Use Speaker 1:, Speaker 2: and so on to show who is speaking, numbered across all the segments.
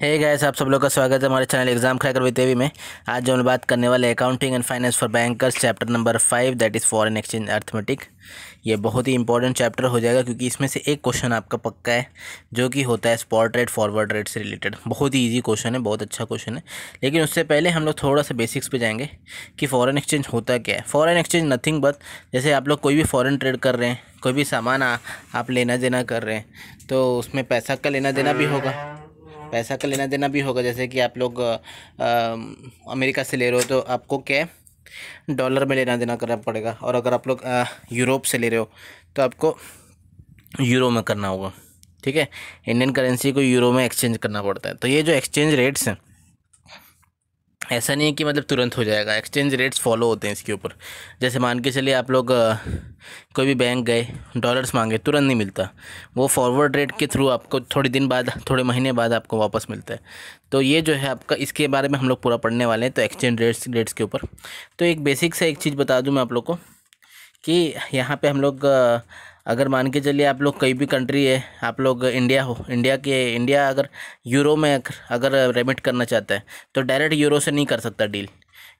Speaker 1: हे gas आप सब लोग का स्वागत है हमारे channel exam cracker with Devi में आज जो हम बात करने वाले accounting and finance for bankers chapter number five that is foreign exchange arithmetic ये बहुत ही इंपॉर्टेंट चैप्टर हो जाएगा क्योंकि इसमें से एक क्वेश्चन आपका पक्का है जो कि होता है स्पॉट रेट फॉरवर्ड रेट से रिलेटेड बहुत ही ईजी क्वेश्चन है बहुत अच्छा क्वेश्चन है लेकिन उससे पहले हम लोग थोड़ा सा बेसिक्स पे जाएंगे कि फॉरेन एक्सचेंज होता क्या है फॉरेन एक्सचेंज नथिंग बट जैसे आप लोग कोई भी फॉरेन ट्रेड कर रहे हैं कोई भी सामान आप लेना देना कर रहे हैं तो उसमें पैसा का लेना देना भी होगा पैसा का लेना देना भी होगा जैसे कि आप लोग आ, अमेरिका से ले रहे हो तो आपको क्या डॉलर में लेना देना करना पड़ेगा और अगर आप लोग यूरोप से ले रहे हो तो आपको यूरो में करना होगा ठीक है इंडियन करेंसी को यूरो में एक्सचेंज करना पड़ता है तो ये जो एक्सचेंज रेट्स हैं ऐसा नहीं है कि मतलब तुरंत हो जाएगा एक्सचेंज रेट्स फॉलो होते हैं इसके ऊपर जैसे मान के चलिए आप लोग कोई भी बैंक गए डॉलर्स मांगे तुरंत नहीं मिलता वो फॉरवर्ड रेट के थ्रू आपको थोड़े दिन बाद थोड़े महीने बाद आपको वापस मिलता है तो ये जो है आपका इसके बारे में हम लोग पूरा पढ़ने वाले हैं तो एक्सचेंज रेट्स रेट्स के ऊपर तो एक बेसिक से एक चीज़ बता दूँ मैं आप लोग को कि यहाँ पर हम लोग अगर मान के चलिए आप लोग कई भी कंट्री है आप लोग इंडिया हो इंडिया के इंडिया अगर यूरो में अगर रेमिट करना चाहता है तो डायरेक्ट यूरो से नहीं कर सकता डील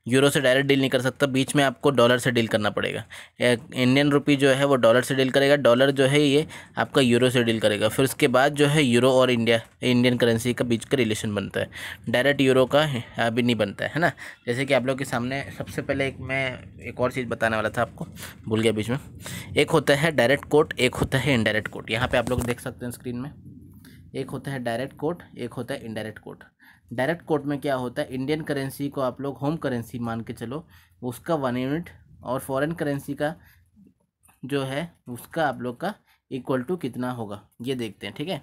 Speaker 1: यूरो से डायरेक्ट डील नहीं कर सकता बीच में आपको डॉलर से डील करना पड़ेगा इंडियन रुपी जो है वो डॉलर से डील करेगा डॉलर जो है ये आपका यूरो से डील करेगा फिर उसके बाद जो है यूरो और इंडिया इंडियन करेंसी का बीच का रिलेशन बनता है डायरेक्ट यूरो का अभी नहीं बनता है है ना जैसे कि आप लोग के सामने सबसे पहले एक मैं एक और चीज़ बताने वाला था आपको भूल गया बीच में एक होता है डायरेक्ट कोट एक होता है इनडायरेक्ट कोट यहाँ पे आप लोग देख सकते हैं स्क्रीन में एक होता है डायरेक्ट कोट एक होता है इनडायरेक्ट कोट डायरेक्ट कोट में क्या होता है इंडियन करेंसी को आप लोग होम करेंसी मान के चलो उसका वन यूनिट और फॉरेन करेंसी का जो है उसका आप लोग का इक्वल टू कितना होगा ये देखते हैं ठीक है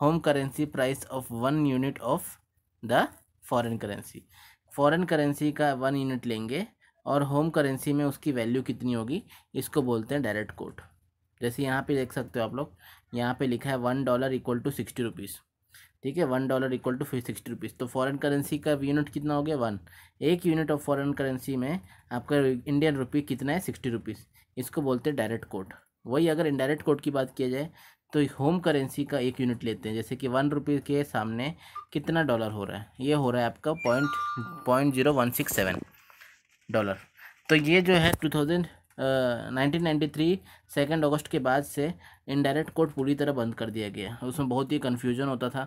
Speaker 1: home currency price of one unit of the foreign currency foreign currency का वन यूनिट लेंगे और होम करेंसी में उसकी वैल्यू कितनी होगी इसको बोलते हैं डायरेक्ट कोड जैसे यहाँ पे देख सकते हो आप लोग यहाँ पे लिखा है one dollar equal to sixty rupees ठीक है वन डॉलर इक्वल टू फिर सिक्सटी रुपीज़ तो फॉरेन करेंसी का यूनिट कितना हो गया वन एक यूनिट ऑफ फॉरेन करेंसी में आपका इंडियन रुपी कितना है सिक्सटी रुपीज़ इसको बोलते हैं डायरेक्ट कोड वही अगर इनडायरेक्ट कोड की बात किया जाए तो होम करेंसी का एक यूनिट लेते हैं जैसे कि वन रुपीज़ के सामने कितना डॉलर हो रहा है ये हो रहा है आपका point point zero one six seven dollar तो ये जो है two thousand nineteen ninety three second अगस्त के बाद से इनडायरेक्ट कोड पूरी तरह बंद कर दिया गया उसमें बहुत ही कन्फ्यूजन होता था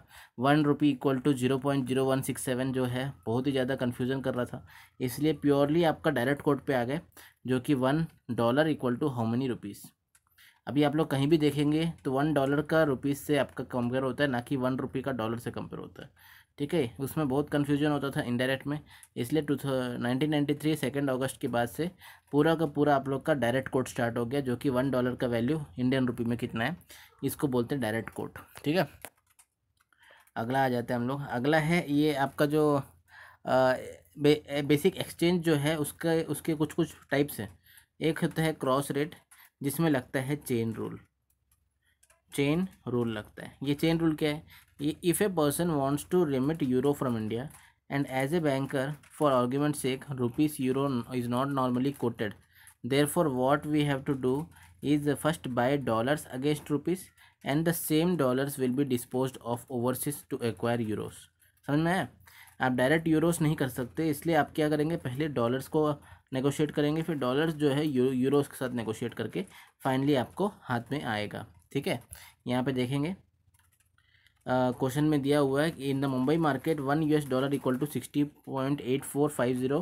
Speaker 1: one rupee equal to zero point zero one six seven जो है बहुत ही ज़्यादा कन्फ्यूजन कर रहा था इसलिए प्योरली आपका डायरेक्ट कोड पे आ गए जो कि one dollar equal to how many rupees अभी आप लोग कहीं भी देखेंगे तो वन डॉलर का रुपीज़ से आपका कंपेयर होता है ना कि वन रुपी का डॉलर से कंपेयर होता है ठीक है उसमें बहुत कन्फ्यूजन होता था इंडायरेक्ट में इसलिए टू नाइनटीन थ्री सेकेंड अगस्त के बाद से पूरा का पूरा आप लोग का डायरेक्ट कोड स्टार्ट हो गया जो कि वन डॉलर का वैल्यू इंडियन रुपी में कितना है इसको बोलते हैं डायरेक्ट कोड ठीक है अगला आ जाते हैं हम लोग अगला है ये आपका जो आ, बे, बेसिक एक्सचेंज जो है उसके उसके कुछ कुछ टाइप्स हैं एक होता है क्रॉस रेट जिसमें लगता है चेन रूल चेन रूल लगता है ये चेन रूल क्या है if a person wants to remit euro from india and as a banker for argument's sake rupees euro is not normally quoted therefore what we have to do is first buy dollars against rupees and the same dollars will be disposed of overseas to acquire euros समझ में आया आप direct Euros नहीं कर सकते इसलिए आप क्या करेंगे पहले डॉलर्स को नेगोशिएट करेंगे फिर डॉलर्स जो है यू, यूरोस के साथ नेगोशिएट करके फाइनली आपको हाथ में आएगा ठीक है यहाँ पे देखेंगे क्वेश्चन में दिया हुआ है कि in the Mumbai market one US dollar equal to sixty point eight four five zero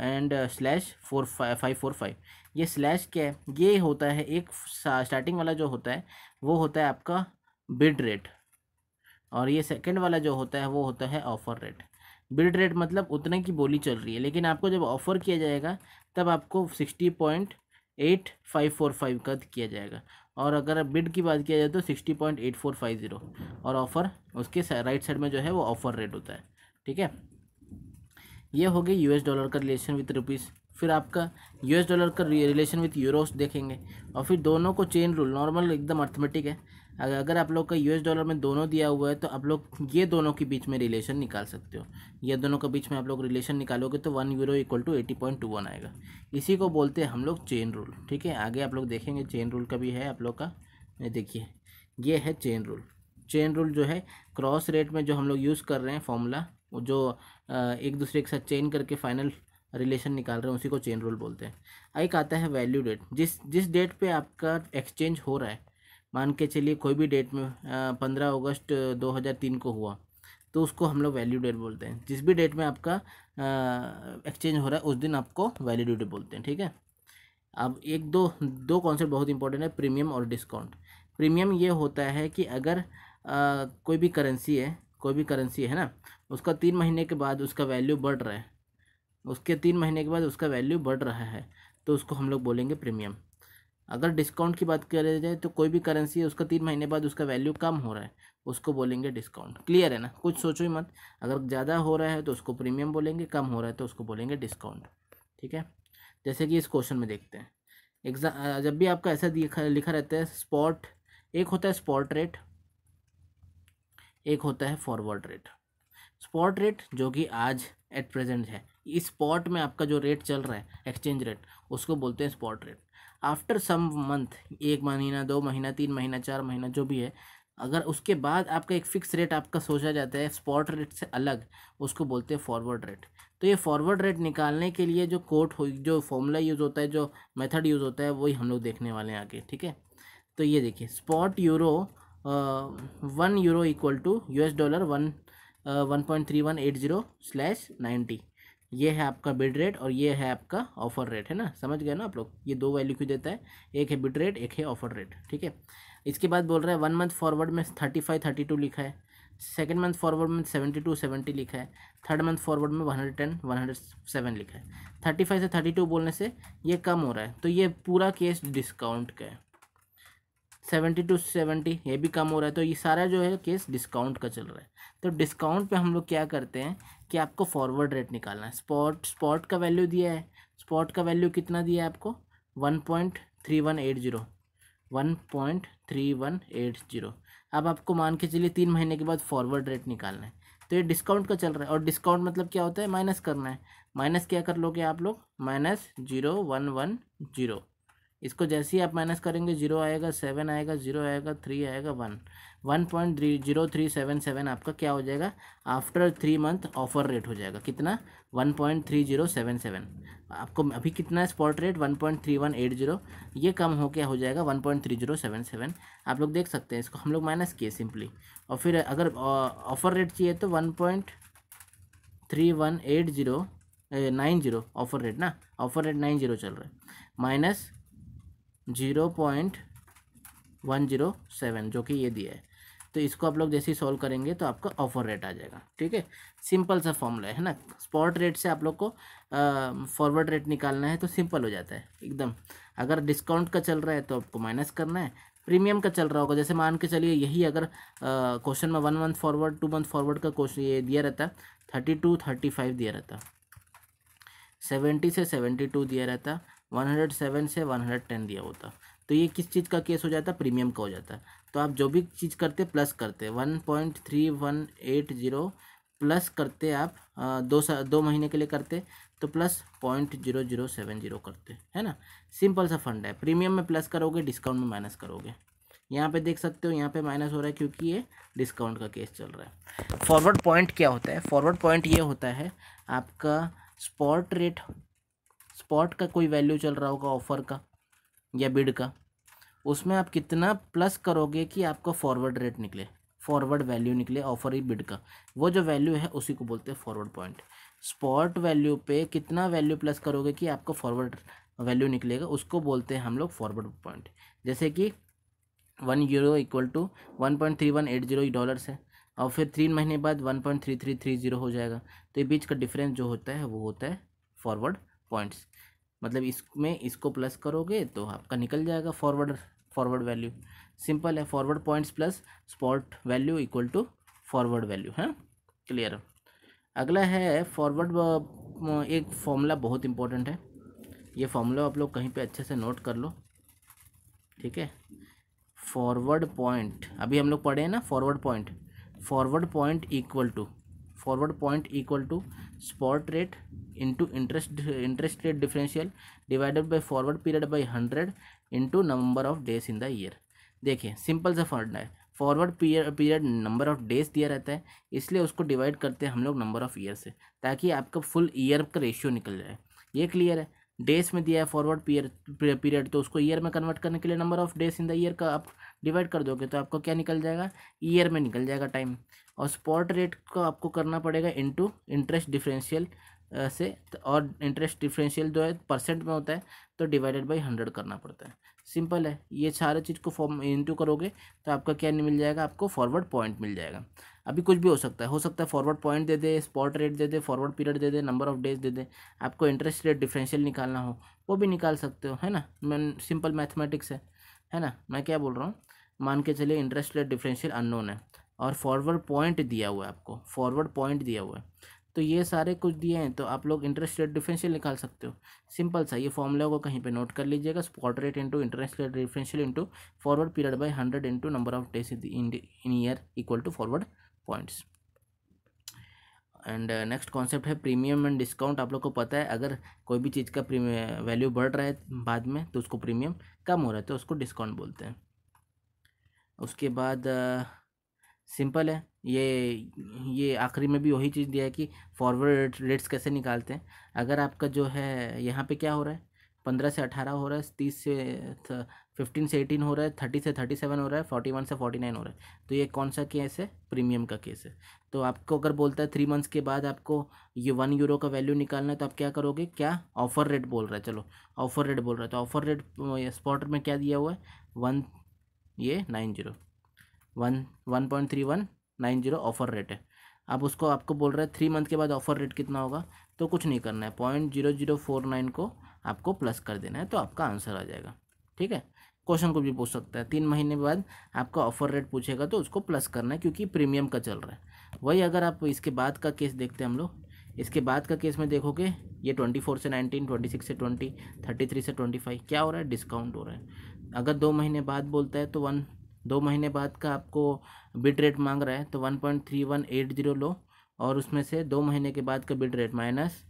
Speaker 1: and slash four five four five ये स्लैश क्या है ये होता है एक स्टार्टिंग वाला जो होता है वो होता है आपका बिड रेट और ये सेकेंड वाला जो होता है वो होता है ऑफ़र रेट बिड रेट मतलब उतने की बोली चल रही है लेकिन आपको जब ऑफ़र किया जाएगा तब आपको sixty point eight five four five का किया जाएगा और अगर बिड की बात किया जाए तो sixty point eight four five zero और ऑफ़र उसके राइट साइड में जो है वो ऑफ़र रेट होता है ठीक है ये हो गई यू डॉलर का रिलेशन विथ रुपीज़ फिर आपका यूएस डॉलर का रिलेशन विथ यूरोस देखेंगे और फिर दोनों को चेन रूल नॉर्मल एकदम अर्थमेटिक है अगर अगर आप लोग का यूएस डॉलर में दोनों दिया हुआ है तो आप लोग ये दोनों के बीच में रिलेशन निकाल सकते हो ये दोनों के बीच में आप लोग रिलेशन निकालोगे तो one euro equal to eighty point two one आएगा इसी को बोलते हैं हम लोग चेन रूल ठीक है आगे आप लोग देखेंगे चेन रूल का भी है आप लोग का देखिए ये है चेन रूल चेन रूल जो है क्रॉस रेट में जो हम लोग यूज़ कर रहे हैं फॉर्मूला जो एक दूसरे के साथ चेन करके फाइनल रिलेशन निकाल रहे हैं उसी को चेन रूल बोलते हैं एक आता है वैल्यू डेट जिस जिस डेट पे आपका एक्सचेंज हो रहा है मान के चलिए कोई भी डेट में पंद्रह अगस्त दो हज़ार तीन को हुआ तो उसको हम लोग वैल्यू डेट बोलते हैं जिस भी डेट में आपका एक्सचेंज हो रहा है उस दिन आपको वैल्यू डेट बोलते हैं ठीक है अब एक दो दो कॉन्सेप्ट बहुत इंपॉर्टेंट है प्रीमियम और डिस्काउंट प्रीमियम ये होता है कि अगर आ, कोई भी करेंसी है कोई भी करेंसी है ना उसका तीन महीने के बाद उसका वैल्यू बढ़ रहा है उसके तीन महीने के बाद उसका वैल्यू बढ़ रहा है तो उसको हम लोग बोलेंगे प्रीमियम अगर डिस्काउंट की बात करें जाए तो कोई भी करेंसी है उसका तीन महीने बाद उसका वैल्यू कम हो रहा है उसको बोलेंगे डिस्काउंट क्लियर है ना कुछ सोचो ही मत अगर ज़्यादा हो रहा है तो उसको प्रीमियम बोलेंगे कम हो रहा है तो उसको बोलेंगे डिस्काउंट ठीक है जैसे कि इस क्वेश्चन में देखते हैं एग्जाम जब भी आपका ऐसा लिखा रहता है स्पॉट एक होता है स्पॉट रेट एक होता है फॉरवर्ड रेट स्पॉट रेट जो कि आज एट प्रेजेंट है इस स्पॉट में आपका जो रेट चल रहा है एक्सचेंज रेट उसको बोलते हैं spot rate after some month एक महीना दो महीना तीन महीना चार महीना जो भी है अगर उसके बाद आपका एक फिक्स रेट आपका सोचा जाता है स्पॉट रेट से अलग उसको बोलते हैं फॉरवर्ड रेट तो ये फॉरवर्ड रेट निकालने के लिए जो कोट हो जो फॉर्मूला यूज़ होता है जो मेथड यूज़ होता है वही हम लोग देखने वाले हैं आगे ठीक है तो ये देखिए spot euro one euro equal to S dollar one one point three one eight zero slash ninety ये है आपका बिड रेट और ये है आपका ऑफर रेट है ना समझ गए ना आप लोग ये दो वैल्यू क्यों देता है एक है बिड रेट एक है ऑफर रेट ठीक है इसके बाद बोल रहा है वन मंथ फॉरवर्ड में थर्टी फाइव थर्टी टू लिखा है सेकेंड मंथ फॉरवर्ड में सेवेंटी टू सेवेंटी लिखा है थर्ड मंथ फॉरवर्ड में one hundred ten one hundred seven लिखा है थर्टी फाइव से थर्टी टू बोलने से ये कम हो रहा है तो ये पूरा केस डिस्काउंट का है सेवेंटी टू सेवेंटी ये भी कम हो रहा है तो ये सारा जो है केस डिस्काउंट का चल रहा है तो डिस्काउंट पे हम लोग क्या करते हैं कि आपको फॉरवर्ड रेट निकालना है स्पॉट स्पॉट का वैल्यू दिया है स्पॉट का वैल्यू कितना दिया है आपको one point three one eight zero one point three one eight zero अब आपको मान के चलिए तीन महीने के बाद फॉरवर्ड रेट निकालना है तो ये डिस्काउंट का चल रहा है और डिस्काउंट मतलब क्या होता है माइनस करना है माइनस क्या कर लोगे आप लोग minus zero one one zero इसको जैसे ही आप माइनस करेंगे जीरो आएगा सेवन आएगा जीरो आएगा थ्री आएगा one one point three zero three seven seven आपका क्या हो जाएगा after three month offer rate हो जाएगा कितना one point three zero seven seven आपको अभी कितना है spot rate one point three one eight zero ये कम हो क्या हो जाएगा one point three zero seven seven आप लोग देख सकते हैं इसको हम लोग माइनस किए सिंपली और फिर अगर ऑफर रेट चाहिए तो one point three one eight zero nine zero offer rate ना ऑफर रेट नाइन जीरो चल रहा है minus zero point one zero seven जो कि ये दिया है तो इसको आप लोग जैसे ही सॉल्व करेंगे तो आपका ऑफर रेट आ जाएगा ठीक है सिंपल सा फॉर्मूला है ना स्पॉट रेट से आप लोग को फॉरवर्ड रेट निकालना है तो सिंपल हो जाता है एकदम अगर डिस्काउंट का चल रहा है तो आपको माइनस करना है प्रीमियम का चल रहा होगा जैसे मान के चलिए यही अगर क्वेश्चन में one month forward two month forward का क्वेश्चन ये दिया रहता थर्टी टू थर्टी फाइव दिया रहता सेवेंटी से सेवेंटी टू दिया रहता 107 से 110 दिया होता तो ये किस चीज़ का केस हो जाता है प्रीमियम का हो जाता है तो आप जो भी चीज़ करते प्लस करते one point three one eight zero plus करते आप दो सा दो महीने के लिए करते तो plus point zero zero seven zero करते है ना सिंपल सा फंड है प्रीमियम में प्लस करोगे डिस्काउंट में माइनस करोगे यहाँ पे देख सकते हो यहाँ पे माइनस हो रहा है क्योंकि ये डिस्काउंट का केस चल रहा है फॉरवर्ड पॉइंट क्या होता है फॉरवर्ड पॉइंट ये होता है आपका स्पॉट रेट स्पॉट का कोई वैल्यू चल रहा होगा ऑफ़र का या बिड का उसमें आप कितना प्लस करोगे कि आपका फॉरवर्ड रेट निकले फॉरवर्ड वैल्यू निकले ऑफर ही बिड का वो जो वैल्यू है उसी को बोलते हैं फॉरवर्ड पॉइंट स्पॉट वैल्यू पे कितना वैल्यू प्लस करोगे कि आपका फॉरवर्ड वैल्यू निकलेगा उसको बोलते हैं हम लोग फॉरवर्ड पॉइंट जैसे कि one euro equal to one point three one eight zero dollars है और फिर तीन महीने बाद one point three three three zero हो जाएगा तो ये बीच का डिफरेंस जो होता है वो होता है फॉरवर्ड पॉइंट्स मतलब इसमें इसको प्लस करोगे तो आपका निकल जाएगा फॉरवर्ड फॉरवर्ड वैल्यू सिंपल है forward points plus spot value equal to forward value है क्लियर अगला है फॉरवर्ड एक फॉर्मूला बहुत इंपॉर्टेंट है ये फॉर्मूला आप लोग कहीं पे अच्छे से नोट कर लो ठीक है फॉरवर्ड पॉइंट अभी हम लोग पढ़े हैं ना forward point forward point equal to forward point equal to spot rate into interest interest rate differential divided by forward period by hundred into number of days in the year देखिए simple सा फंडा है forward period number of days दिया रहता है इसलिए उसको divide करते हैं हम लोग नंबर ऑफ ईयर से ताकि आपका फुल ईयर का रेशियो निकल जाए ये क्लियर है डेज में दिया है फॉरवर्ड पीरियड तो उसको ईयर में कन्वर्ट करने के लिए number of days in the year का आप डिवाइड कर दोगे तो आपको क्या निकल जाएगा ईयर में निकल जाएगा टाइम और स्पॉट रेट को आपको करना पड़ेगा इनटू इंटरेस्ट डिफरेंशियल से तो और इंटरेस्ट डिफरेंशियल जो है परसेंट में होता है तो डिवाइडेड बाई हंड्रेड करना पड़ता है सिंपल है ये सारे चीज़ को फॉर्म इंटू करोगे तो आपका क्या नहीं मिल जाएगा आपको फॉरवर्ड पॉइंट मिल जाएगा अभी कुछ भी हो सकता है हो सकता है फॉरवर्ड पॉइंट दे दे स्पॉट रेट दे दे फॉरवर्ड पीरियड दे दे नंबर ऑफ डेज दे दे आपको इंटरेस्ट रेट डिफरेंशियल निकालना हो वो भी निकाल सकते हो है ना सिंपल मैथमेटिक्स है है ना मैं क्या बोल रहा हूँ मान के चलिए इंटरेस्ट रेट डिफरेंशियल अननोन है और फॉरवर्ड पॉइंट दिया हुआ है आपको फॉरवर्ड पॉइंट दिया हुआ है तो ये सारे कुछ दिए हैं तो आप लोग इंटरेस्ट रेट डिफरेंशियल निकाल सकते हो सिंपल सा ये फॉर्मूला को कहीं पे नोट कर लीजिएगा spot rate into interest rate differential into forward period by hundred into number of days in year equal to forward points and next concept है प्रीमियम एंड डिस्काउंट आप लोग को पता है अगर कोई भी चीज़ का वैल्यू बढ़ रहा है बाद में तो उसको प्रीमियम कम हो रहा है तो उसको डिस्काउंट बोलते हैं उसके बाद सिंपल है ये ये आखिरी में भी वही चीज़ दिया है कि फॉरवर्ड रेट्स कैसे निकालते हैं अगर आपका जो है यहाँ पे क्या हो रहा है पंद्रह से अठारह हो रहा है तीस से फिफ्टीन से एटीन हो रहा है थर्टी से थर्टी सेवन हो रहा है फोर्टी वन से फोर्टी नाइन हो रहा है तो ये कौन सा केस है प्रीमियम का केस है तो आपको अगर बोलता है थ्री मंथ्स के बाद आपको ये वन यूरो का वैल्यू निकालना है तो आप क्या करोगे क्या ऑफर रेट बोल रहा है चलो ऑफर रेट बोल रहा है तो ऑफर रेट स्पॉट में क्या दिया हुआ है वन ये nine zero one one point three one nine zero offer rate है अब उसको आपको बोल रहा है थ्री मंथ के बाद ऑफर रेट कितना होगा तो कुछ नहीं करना है point zero zero four nine को आपको प्लस कर देना है तो आपका आंसर आ जाएगा ठीक है क्वेश्चन को भी पूछ सकता है तीन महीने बाद आपका ऑफर रेट पूछेगा तो उसको प्लस करना है क्योंकि प्रीमियम का चल रहा है वही अगर आप इसके बाद का केस देखते हैं हम लोग इसके बाद का केस में देखोगे ये ट्वेंटी फोर से नाइनटीन ट्वेंटी सिक्स से ट्वेंटी थर्टी थ्री से ट्वेंटी फाइव क्या हो रहा है डिस्काउंट हो रहा है अगर दो महीने बाद बोलता है तो वन दो महीने बाद का आपको बिड रेट मांग रहा है तो one point three one eight zero लो और उसमें से दो महीने के बाद का bid rate minus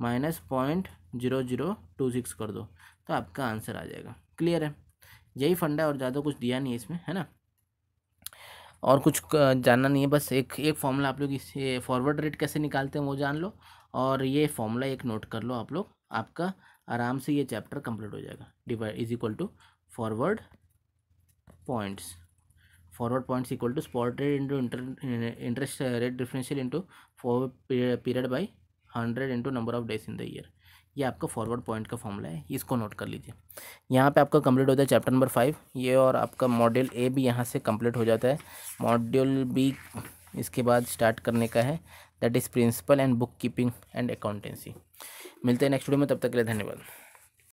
Speaker 1: minus point zero zero two six कर दो तो आपका आंसर आ जाएगा क्लियर है यही फंडा और ज़्यादा कुछ दिया नहीं है इसमें है ना और कुछ जानना नहीं है बस एक एक फॉर्मूला आप लोग इसे फॉरवर्ड रेट कैसे निकालते हैं वो जान लो और ये फॉर्मूला एक नोट कर लो आप लोग आपका आराम से ये चैप्टर कंप्लीट हो जाएगा divide is equal to forward points forward points equal to spot rate interest rate differential into period by hundred into number of days in the year ये आपका फॉरवर्ड पॉइंट का फॉर्मूला है इसको note कर लीजिए यहाँ पे आपका कंप्लीट होता है चैप्टर नंबर फाइव ये और आपका मॉड्यूल ए भी यहाँ से कंप्लीट हो जाता है मॉड्यूल बी इसके बाद स्टार्ट करने का है that is principle and book keeping and accountancy मिलते हैं नेक्स्ट वीडियो में तब तक के लिए धन्यवाद